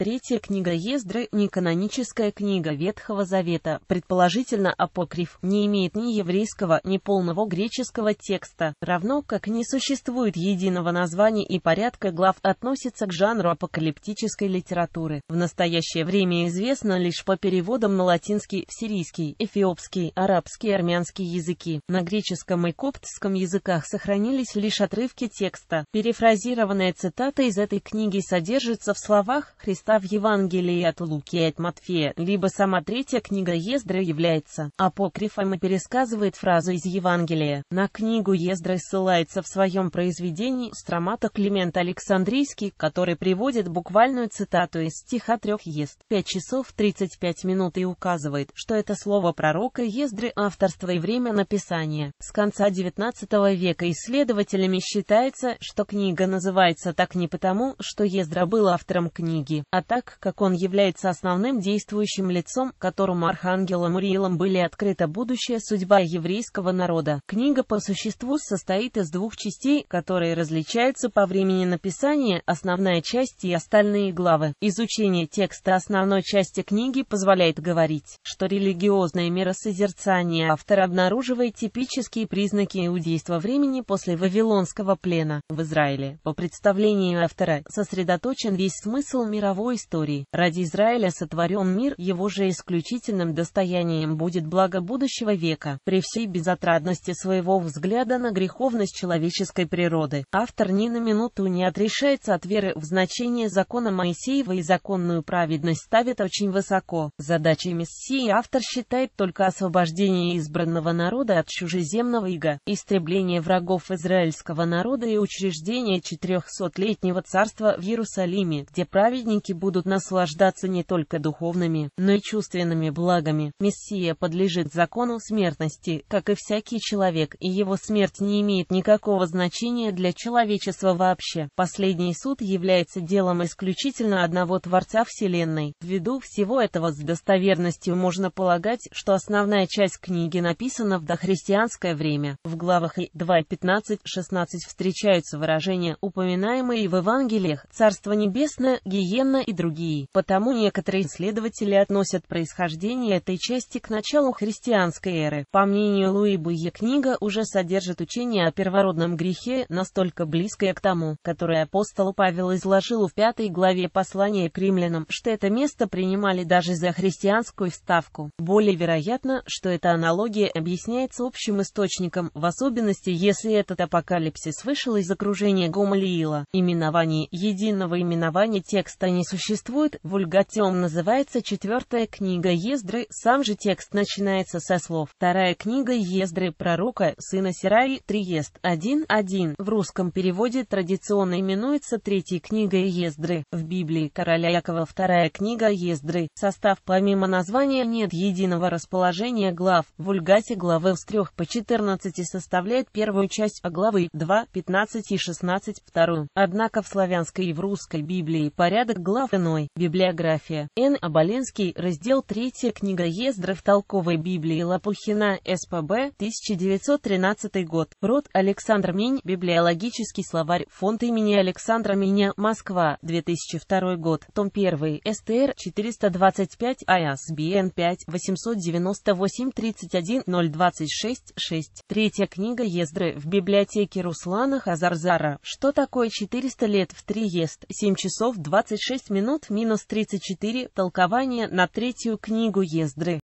Третья книга Ездры – неканоническая книга Ветхого Завета, предположительно апокриф, не имеет ни еврейского, ни полного греческого текста, равно как не существует единого названия и порядка глав относится к жанру апокалиптической литературы. В настоящее время известно лишь по переводам на латинский, сирийский, эфиопский, арабский и армянский языки. На греческом и коптском языках сохранились лишь отрывки текста. Перефразированная цитата из этой книги содержится в словах Христа Христа в Евангелии от Луки и от Матфея, либо сама третья книга Ездры является апокрифом и пересказывает фразу из Евангелия. На книгу Ездры ссылается в своем произведении стромата Климент Александрийский, который приводит буквальную цитату из стиха трех Езд, 5 часов 35 минут и указывает, что это слово пророка Ездры авторство и время написания. С конца XIX века исследователями считается, что книга называется так не потому, что Ездра был автором книги, а а так как он является основным действующим лицом, которому Архангелом Уриилом были открыта будущая судьба еврейского народа. Книга по существу состоит из двух частей, которые различаются по времени написания, основная часть и остальные главы. Изучение текста основной части книги позволяет говорить, что религиозное миросозерцание автор обнаруживает типические признаки иудейства времени после Вавилонского плена в Израиле. По представлению автора, сосредоточен весь смысл мирового его истории. Ради Израиля сотворен мир, его же исключительным достоянием будет благо будущего века. При всей безотрадности своего взгляда на греховность человеческой природы, автор ни на минуту не отрешается от веры в значение закона Моисеева и законную праведность ставит очень высоко. Задачей Мессии автор считает только освобождение избранного народа от чужеземного ига, истребление врагов израильского народа и учреждение 400-летнего царства в Иерусалиме, где праведники ученики будут наслаждаться не только духовными, но и чувственными благами. Мессия подлежит закону смертности, как и всякий человек, и его смерть не имеет никакого значения для человечества вообще. Последний суд является делом исключительно одного Творца Вселенной. Ввиду всего этого с достоверностью можно полагать, что основная часть книги написана в дохристианское время. В главах и 2 и 15, 16 встречаются выражения, упоминаемые в Евангелиях «Царство небесное», «Гиенна» Романа и другие, потому некоторые исследователи относят происхождение этой части к началу христианской эры. По мнению Луи Буе, книга уже содержит учение о первородном грехе, настолько близкое к тому, которое апостол Павел изложил в пятой главе послания к римлянам, что это место принимали даже за христианскую вставку. Более вероятно, что эта аналогия объясняется общим источником, в особенности если этот апокалипсис вышел из окружения Гомалиила. Именование единого именования текста не существует, вульгатем называется четвертая книга Ездры, сам же текст начинается со слов «Вторая книга Ездры пророка, сына Сираи, Триест 1.1». В русском переводе традиционно именуется третьей книгой Ездры. В Библии короля Якова вторая книга Ездры. Состав помимо названия нет единого расположения глав. В вульгате главы с 3 по 14 составляет первую часть, а главы 2, 15 и 16 – вторую. Однако в славянской и в русской Библии порядок глав Вячеслав Иной, библиография, Н. Оболенский, раздел 3, книга в толковой Библии Лопухина, СПБ, 1913 год, Род Александр Минь, библиологический словарь, фонд имени Александра Миня, Москва, 2002 год, том 1, СТР, 425, АСБН 5, 898, 31, 026, 6, третья книга Ездры в библиотеке Руслана Хазарзара, что такое 400 лет в Триест, 7 часов 26 минут минут минус 34 толкование на третью книгу Ездры.